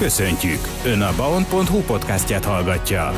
Köszöntjük! Ön a baon.hu podcastját hallgatja.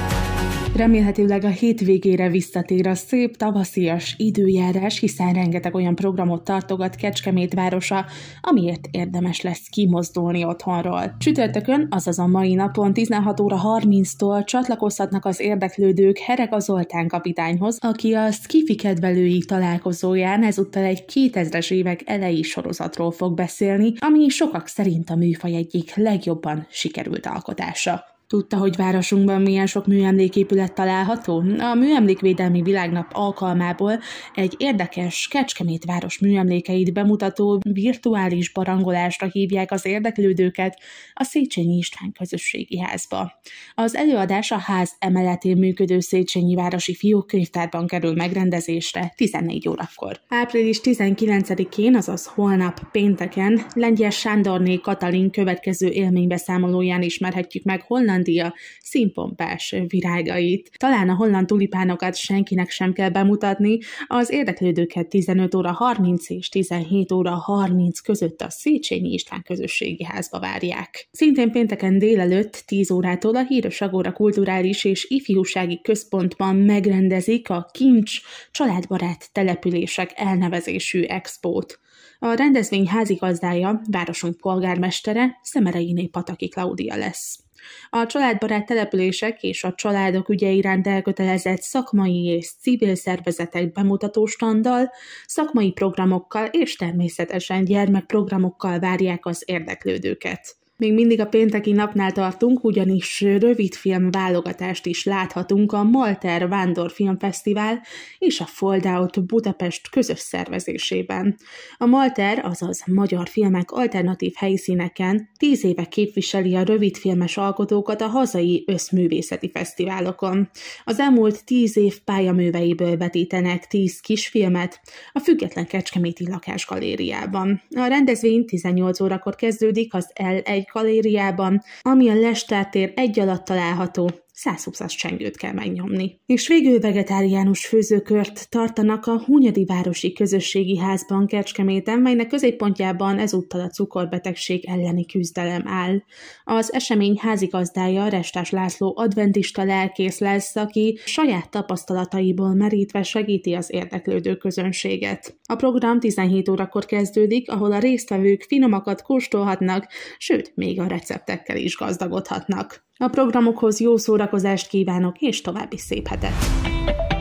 Remélhetőleg a hétvégére visszatér a szép tavaszias időjárás, hiszen rengeteg olyan programot tartogat Kecskemét városa, amiért érdemes lesz kimozdulni otthonról. Csütörtökön, azaz a mai napon 16 óra 30-tól csatlakozhatnak az érdeklődők Hereg a Zoltán kapitányhoz, aki a Skifi kedvelői találkozóján ezúttal egy 2000-es évek elejé sorozatról fog beszélni, ami sokak szerint a műfaj egyik legjobban sikerült alkotása. Tudta, hogy városunkban milyen sok műemléképület található? A Műemlékvédelmi Világnap alkalmából egy érdekes Kecskemét város műemlékeit bemutató virtuális barangolásra hívják az érdeklődőket a Széchenyi István Közösségi Házba. Az előadás a ház emeletén működő Széchenyi Városi Fiók könyvtárban kerül megrendezésre 14 órakor. Április 19-én, azaz holnap pénteken, Lengyel Sándorné Katalin következő élménybeszámolóján ismerhetjük meg holland Hollandia színpompás virágait. Talán a holland tulipánokat senkinek sem kell bemutatni, az érdeklődőket 15 óra 30 és 17 óra 30 között a Széchenyi István közösségi házba várják. Szintén pénteken délelőtt 10 órától a Híres Agóra Kulturális és Ifjúsági Központban megrendezik a Kincs Családbarát Települések elnevezésű expót. A rendezvény házigazdája, városunk polgármestere, Szemereiné Pataki Klaudia lesz. A családbarát települések és a családok ügye iránt elkötelezett szakmai és civil szervezetek bemutató standdal, szakmai programokkal és természetesen gyermekprogramokkal várják az érdeklődőket. Még mindig a pénteki napnál tartunk, ugyanis rövidfilm válogatást is láthatunk a Malter Filmfesztivál és a Out Budapest közös szervezésében. A Malter, azaz magyar filmek alternatív helyszíneken tíz éve képviseli a rövidfilmes alkotókat a hazai összművészeti fesztiválokon. Az elmúlt tíz év pályaműveiből vetítenek tíz kisfilmet a Független Kecskeméti Lakásgalériában. A rendezvény 18 órakor kezdődik az L1 galériában, ami a Lestátér egy alatt található. 120-as csengőt kell megnyomni. És végül vegetáriánus főzőkört tartanak a Hunyadi Városi Közösségi Házban Kecskeméten, melynek középpontjában ezúttal a cukorbetegség elleni küzdelem áll. Az esemény házigazdája Restás László adventista lelkész lesz, aki saját tapasztalataiból merítve segíti az érdeklődő közönséget. A program 17 órakor kezdődik, ahol a résztvevők finomakat kóstolhatnak, sőt, még a receptekkel is gazdagodhatnak. A programokhoz jó szórakozást kívánok, és további szép hetet!